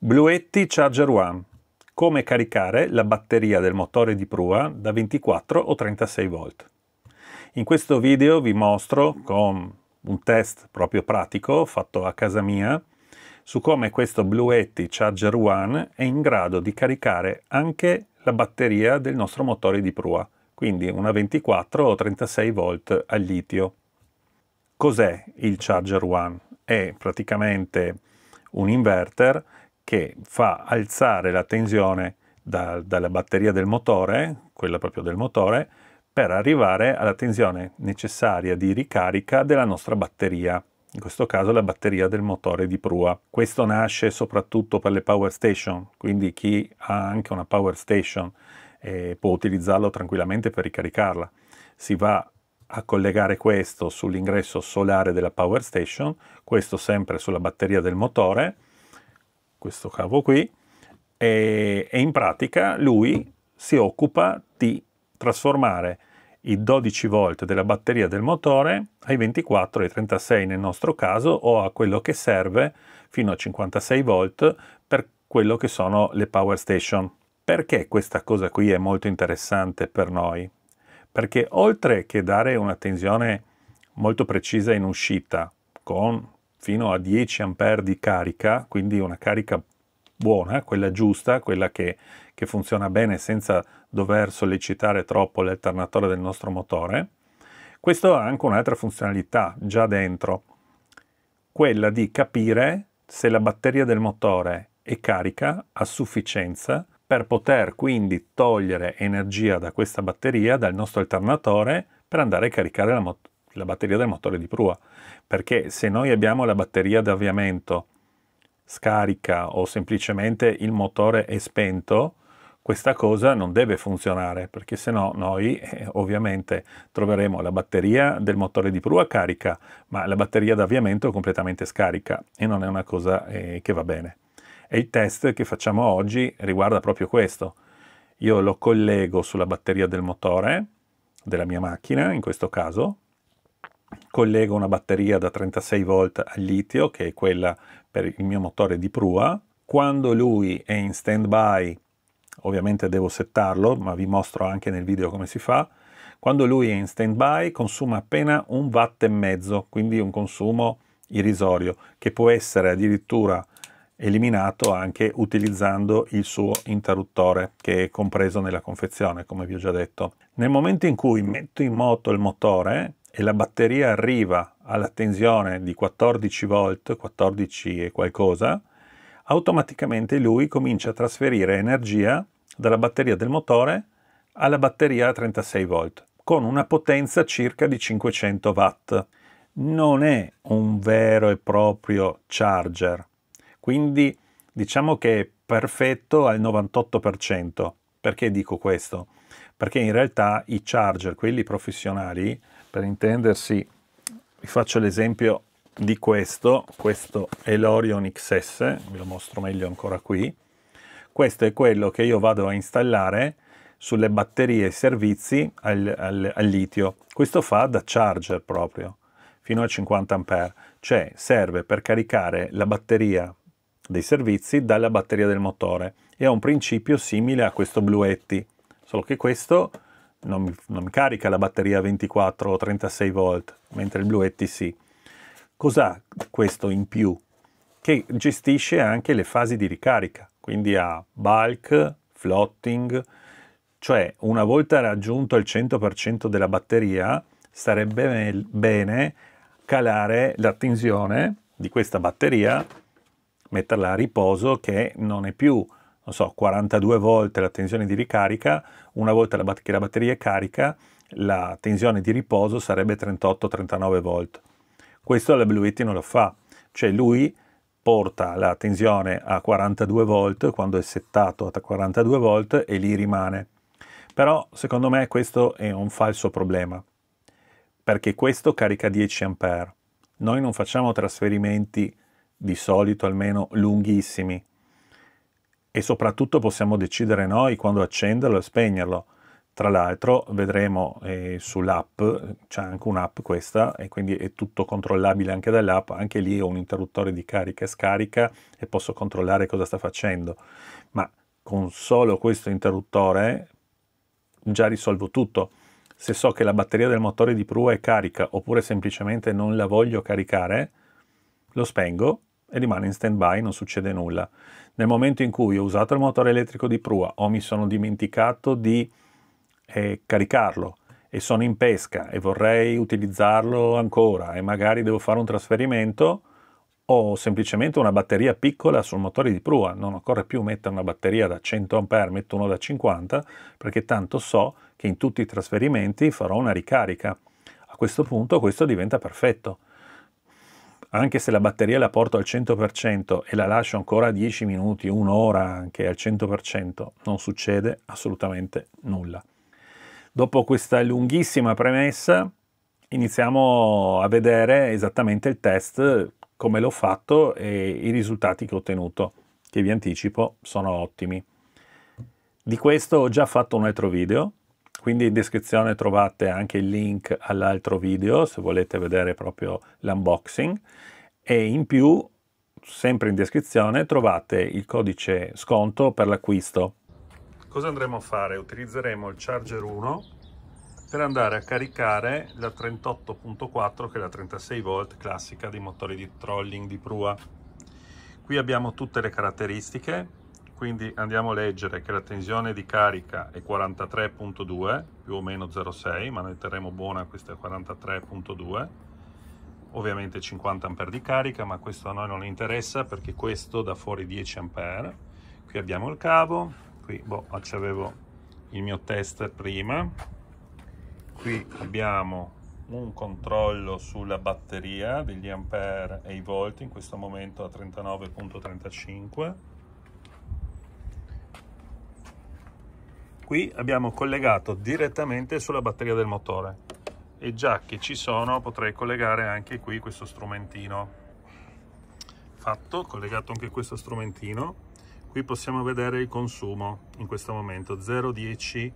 Bluetti Charger One. Come caricare la batteria del motore di prua da 24 o 36 volt. In questo video vi mostro con un test proprio pratico fatto a casa mia su come questo Bluetti Charger One è in grado di caricare anche la batteria del nostro motore di prua, quindi una 24 o 36 volt al litio. Cos'è il Charger One? È praticamente un inverter che fa alzare la tensione da, dalla batteria del motore, quella proprio del motore, per arrivare alla tensione necessaria di ricarica della nostra batteria in questo caso la batteria del motore di prua. Questo nasce soprattutto per le power station, quindi chi ha anche una power station eh, può utilizzarlo tranquillamente per ricaricarla. Si va a collegare questo sull'ingresso solare della power station, questo sempre sulla batteria del motore questo cavo qui, e, e in pratica lui si occupa di trasformare i 12 volt della batteria del motore ai 24 e 36 nel nostro caso o a quello che serve fino a 56 volt per quello che sono le power station. Perché questa cosa qui è molto interessante per noi? Perché oltre che dare una tensione molto precisa in uscita con fino a 10 A di carica, quindi una carica buona, quella giusta, quella che, che funziona bene senza dover sollecitare troppo l'alternatore del nostro motore. Questo ha anche un'altra funzionalità già dentro, quella di capire se la batteria del motore è carica a sufficienza per poter quindi togliere energia da questa batteria, dal nostro alternatore, per andare a caricare la, la batteria del motore di prua perché se noi abbiamo la batteria d'avviamento scarica o semplicemente il motore è spento, questa cosa non deve funzionare perché se no noi eh, ovviamente troveremo la batteria del motore di prua carica ma la batteria d'avviamento completamente scarica e non è una cosa eh, che va bene e il test che facciamo oggi riguarda proprio questo io lo collego sulla batteria del motore della mia macchina in questo caso collego una batteria da 36 volt al litio, che è quella per il mio motore di prua. Quando lui è in stand-by, ovviamente devo settarlo, ma vi mostro anche nel video come si fa, quando lui è in stand-by consuma appena un watt e mezzo, quindi un consumo irrisorio, che può essere addirittura eliminato anche utilizzando il suo interruttore che è compreso nella confezione come vi ho già detto nel momento in cui metto in moto il motore e la batteria arriva alla tensione di 14 volt, 14 e qualcosa, automaticamente lui comincia a trasferire energia dalla batteria del motore alla batteria a 36 volt con una potenza circa di 500 watt. Non è un vero e proprio charger, quindi diciamo che è perfetto al 98%. Perché dico questo? Perché in realtà i charger, quelli professionali, per intendersi, vi faccio l'esempio di questo, questo è l'Orion XS, ve lo mostro meglio ancora qui. Questo è quello che io vado a installare sulle batterie e servizi al, al, al litio. Questo fa da charger proprio, fino a 50 A, cioè serve per caricare la batteria dei servizi dalla batteria del motore e ha un principio simile a questo Bluetti, solo che questo non mi, non mi carica la batteria 24 o 36 volt, mentre il Bluetti ET sì. Cos'ha questo in più? Che gestisce anche le fasi di ricarica, quindi ha bulk, floating, cioè una volta raggiunto il 100% della batteria sarebbe bene calare la tensione di questa batteria, metterla a riposo che non è più non so, 42 volte la tensione di ricarica, una volta la che la batteria è carica, la tensione di riposo sarebbe 38-39 volt. Questo la Blue Yeti non lo fa, cioè lui porta la tensione a 42 volt quando è settato a 42 volt e lì rimane. Però secondo me questo è un falso problema, perché questo carica 10 A. Noi non facciamo trasferimenti di solito almeno lunghissimi, e soprattutto possiamo decidere noi quando accenderlo e spegnerlo. Tra l'altro vedremo eh, sull'app, c'è anche un'app questa e quindi è tutto controllabile anche dall'app, anche lì ho un interruttore di carica e scarica e posso controllare cosa sta facendo, ma con solo questo interruttore già risolvo tutto. Se so che la batteria del motore di prua è carica oppure semplicemente non la voglio caricare, lo spengo e rimane in stand-by, non succede nulla. Nel momento in cui ho usato il motore elettrico di prua o mi sono dimenticato di eh, caricarlo e sono in pesca e vorrei utilizzarlo ancora e magari devo fare un trasferimento, ho semplicemente una batteria piccola sul motore di prua, non occorre più mettere una batteria da 100 A, metto uno da 50 perché tanto so che in tutti i trasferimenti farò una ricarica. A questo punto questo diventa perfetto anche se la batteria la porto al 100% e la lascio ancora 10 minuti, un'ora anche al 100%, non succede assolutamente nulla. Dopo questa lunghissima premessa, iniziamo a vedere esattamente il test, come l'ho fatto e i risultati che ho ottenuto, che vi anticipo sono ottimi. Di questo ho già fatto un altro video, quindi in descrizione trovate anche il link all'altro video se volete vedere proprio l'unboxing e in più sempre in descrizione trovate il codice sconto per l'acquisto. Cosa andremo a fare? Utilizzeremo il Charger 1 per andare a caricare la 38.4 che è la 36 volt classica dei motori di trolling di prua. Qui abbiamo tutte le caratteristiche, quindi andiamo a leggere che la tensione di carica è 43.2 più o meno 0,6 ma noi terremo buona questa 43.2 ovviamente 50 A di carica ma questo a noi non interessa perché questo dà fuori 10 A qui abbiamo il cavo qui boh, ci avevo il mio test prima qui abbiamo un controllo sulla batteria degli ampere e i volt in questo momento a 39.35 qui abbiamo collegato direttamente sulla batteria del motore e già che ci sono potrei collegare anche qui questo strumentino fatto collegato anche questo strumentino qui possiamo vedere il consumo in questo momento 0,10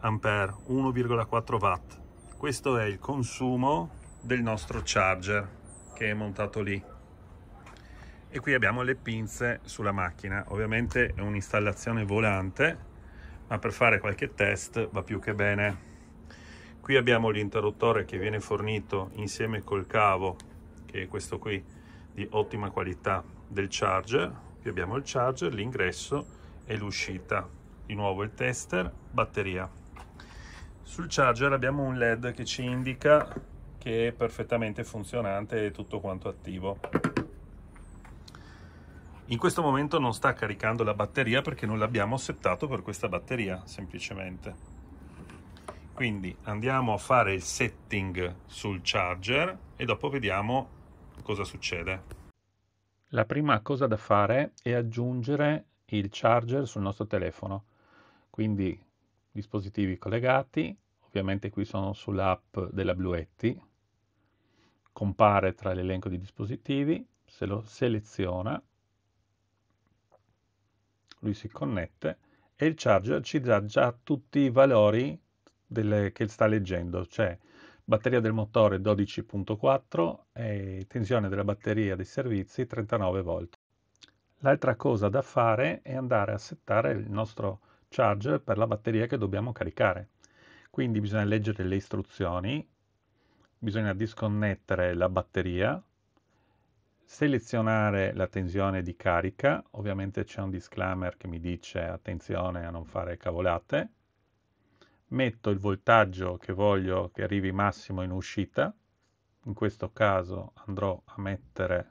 ampere 1,4 watt questo è il consumo del nostro charger che è montato lì e qui abbiamo le pinze sulla macchina ovviamente è un'installazione volante ma ah, per fare qualche test va più che bene. Qui abbiamo l'interruttore che viene fornito insieme col cavo, che è questo qui, di ottima qualità del charger. Qui abbiamo il charger, l'ingresso e l'uscita. Di nuovo il tester, batteria. Sul charger abbiamo un LED che ci indica che è perfettamente funzionante e tutto quanto attivo. In questo momento non sta caricando la batteria perché non l'abbiamo settato per questa batteria, semplicemente. Quindi andiamo a fare il setting sul charger e dopo vediamo cosa succede. La prima cosa da fare è aggiungere il charger sul nostro telefono. Quindi dispositivi collegati, ovviamente qui sono sull'app della Bluetti, compare tra l'elenco di dispositivi, se lo seleziona lui si connette e il charger ci dà già tutti i valori delle, che sta leggendo, cioè batteria del motore 12.4 e tensione della batteria dei servizi 39 volt. L'altra cosa da fare è andare a settare il nostro charger per la batteria che dobbiamo caricare. Quindi bisogna leggere le istruzioni, bisogna disconnettere la batteria selezionare la tensione di carica, ovviamente c'è un disclaimer che mi dice attenzione a non fare cavolate, metto il voltaggio che voglio che arrivi massimo in uscita, in questo caso andrò a mettere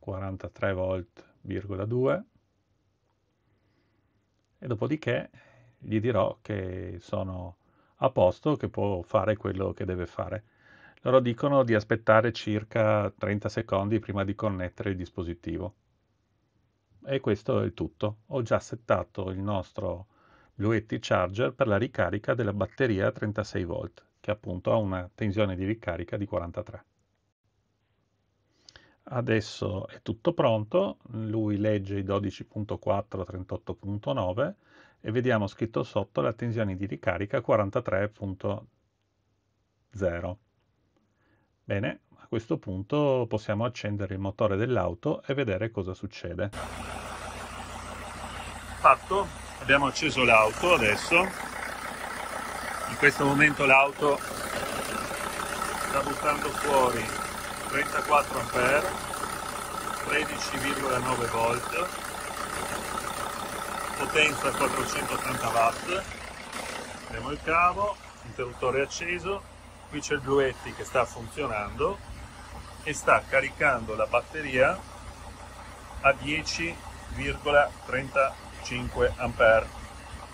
43 volt,2 e dopodiché gli dirò che sono a posto, che può fare quello che deve fare. Loro dicono di aspettare circa 30 secondi prima di connettere il dispositivo. E questo è tutto. Ho già settato il nostro Bluetti Charger per la ricarica della batteria a 36 V, che appunto ha una tensione di ricarica di 43. Adesso è tutto pronto, lui legge i 12.4, 38.9 e vediamo scritto sotto la tensione di ricarica 43.0. Bene, a questo punto possiamo accendere il motore dell'auto e vedere cosa succede. Fatto, abbiamo acceso l'auto adesso. In questo momento l'auto sta buttando fuori 34 A, 13,9 volt, potenza 480 watt. Abbiamo il cavo, interruttore acceso, qui c'è il Bluetti che sta funzionando e sta caricando la batteria a 10,35 A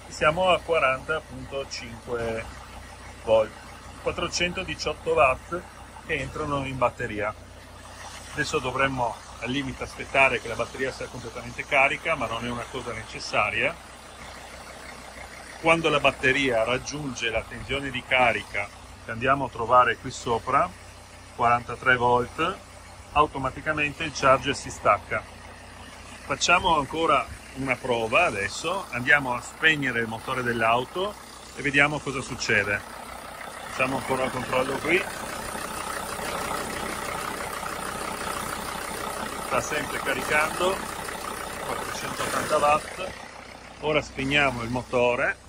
siamo a 40.5 volt 418 watt che entrano in batteria adesso dovremmo al limite aspettare che la batteria sia completamente carica ma non è una cosa necessaria quando la batteria raggiunge la tensione di carica che andiamo a trovare qui sopra 43 volt automaticamente il charger si stacca facciamo ancora una prova adesso andiamo a spegnere il motore dell'auto e vediamo cosa succede facciamo ancora il controllo qui sta sempre caricando 480 watt ora spegniamo il motore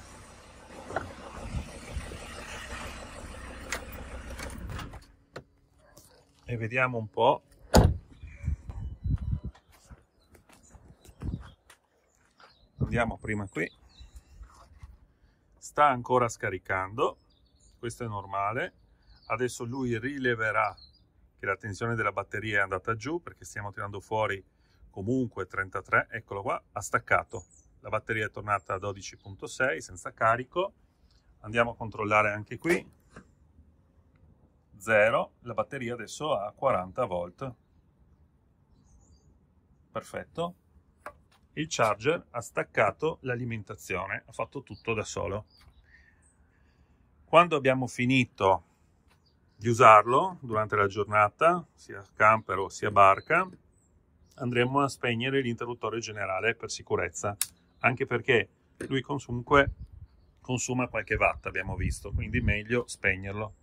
e vediamo un po'. Andiamo prima qui. Sta ancora scaricando, questo è normale. Adesso lui rileverà che la tensione della batteria è andata giù perché stiamo tirando fuori comunque 33, eccolo qua, ha staccato. La batteria è tornata a 12.6 senza carico. Andiamo a controllare anche qui. 0, la batteria adesso ha 40 volt. Perfetto. Il charger ha staccato l'alimentazione, ha fatto tutto da solo. Quando abbiamo finito di usarlo durante la giornata, sia camper o sia barca, andremo a spegnere l'interruttore generale per sicurezza, anche perché lui consuma qualche watt, abbiamo visto, quindi meglio spegnerlo.